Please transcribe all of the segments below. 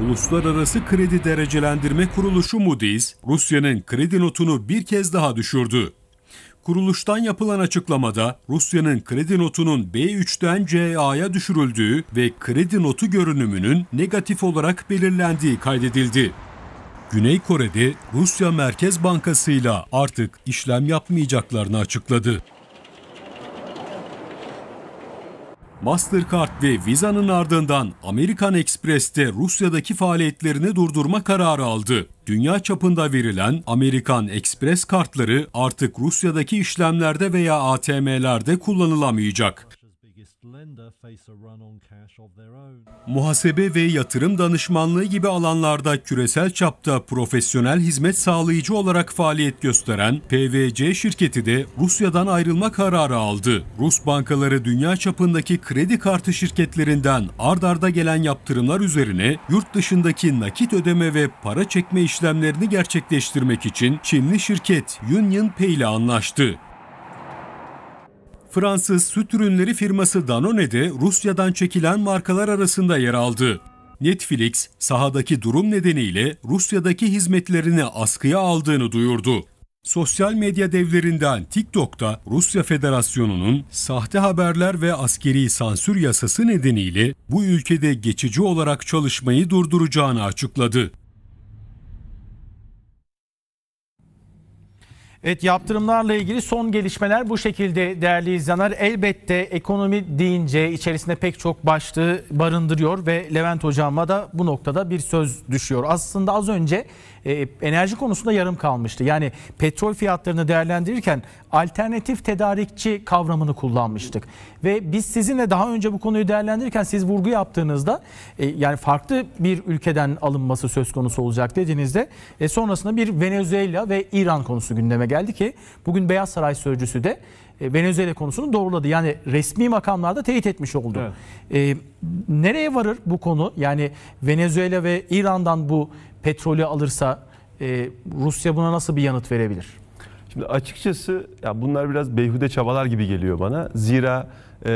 Uluslararası Kredi Derecelendirme Kuruluşu Moody's, Rusya'nın kredi notunu bir kez daha düşürdü. Kuruluştan yapılan açıklamada Rusya'nın kredi notunun B3'ten CA'ya düşürüldüğü ve kredi notu görünümünün negatif olarak belirlendiği kaydedildi. Güney Kore'de Rusya Merkez Bankası'yla artık işlem yapmayacaklarını açıkladı. Mastercard ve Visa'nın ardından American Express'te Rusya'daki faaliyetlerini durdurma kararı aldı. Dünya çapında verilen Amerikan Express kartları artık Rusya'daki işlemlerde veya ATM'lerde kullanılamayacak. Muhasebe ve yatırım danışmanlığı gibi alanlarda küresel çapta profesyonel hizmet sağlayıcı olarak faaliyet gösteren PVC şirketi de Rusya'dan ayrılma kararı aldı. Rus bankaları dünya çapındaki kredi kartı şirketlerinden ard arda gelen yaptırımlar üzerine yurt dışındaki nakit ödeme ve para çekme işlemlerini gerçekleştirmek için Çinli şirket Union Pay ile anlaştı. Fransız süt ürünleri firması Danone de Rusya'dan çekilen markalar arasında yer aldı. Netflix, sahadaki durum nedeniyle Rusya'daki hizmetlerini askıya aldığını duyurdu. Sosyal medya devlerinden TikTok da Rusya Federasyonu'nun sahte haberler ve askeri sansür yasası nedeniyle bu ülkede geçici olarak çalışmayı durduracağını açıkladı. Evet yaptırımlarla ilgili son gelişmeler bu şekilde değerli izleyenler. Elbette ekonomi deyince içerisinde pek çok başlığı barındırıyor ve Levent Hocam'a da bu noktada bir söz düşüyor. Aslında az önce e, enerji konusunda yarım kalmıştı. Yani petrol fiyatlarını değerlendirirken alternatif tedarikçi kavramını kullanmıştık. Ve biz sizinle daha önce bu konuyu değerlendirirken siz vurgu yaptığınızda e, yani farklı bir ülkeden alınması söz konusu olacak dediğinizde e, sonrasında bir Venezuela ve İran konusu gündeme geldi ki bugün Beyaz Saray Sözcüsü de e, Venezuela konusunu doğruladı. Yani resmi makamlarda teyit etmiş oldu. Evet. E, nereye varır bu konu? Yani Venezuela ve İran'dan bu petrolü alırsa e, Rusya buna nasıl bir yanıt verebilir? Şimdi açıkçası ya bunlar biraz beyhude çabalar gibi geliyor bana. Zira e,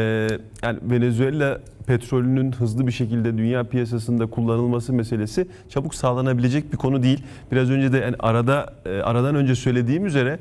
yani Venezuela petrolünün hızlı bir şekilde dünya piyasasında kullanılması meselesi çabuk sağlanabilecek bir konu değil. Biraz önce de yani arada e, aradan önce söylediğim üzere